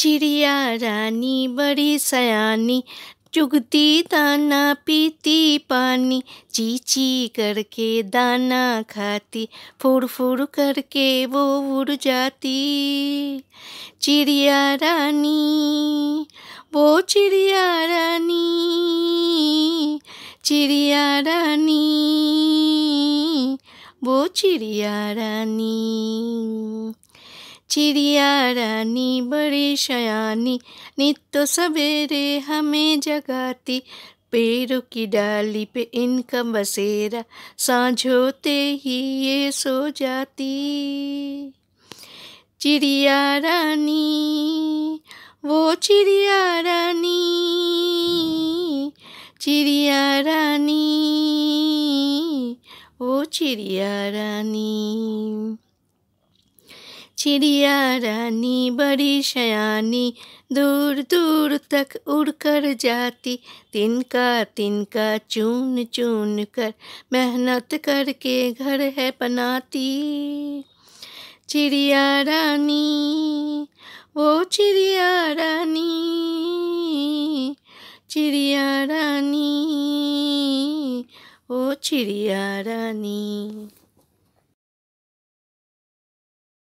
चिड़िया रानी बड़ी सयानी चुगती दाना पीती पानी ची ची करके दाना खाती फुर फुड़ करके वो उड़ जाती चिड़िया रानी वो चिड़िया रानी चिड़िया रानी वो चिड़िया रानी चिड़िया रानी बड़ी शयानी नित्य सवेरे हमें जगाती पेड़ों की डाली पे इनका बसेरा साँझ होते ही ये सो जाती चिड़िया रानी वो चिड़िया रानी चिड़िया रानी वो चिड़िया रानी चिड़िया रानी बड़ी शयानी दूर दूर तक उड़कर जाती तिनका तिनका चून चून कर मेहनत करके घर है बनाती चिड़िया रानी वो चिड़िया रानी चिड़िया रानी वो चिड़िया रानी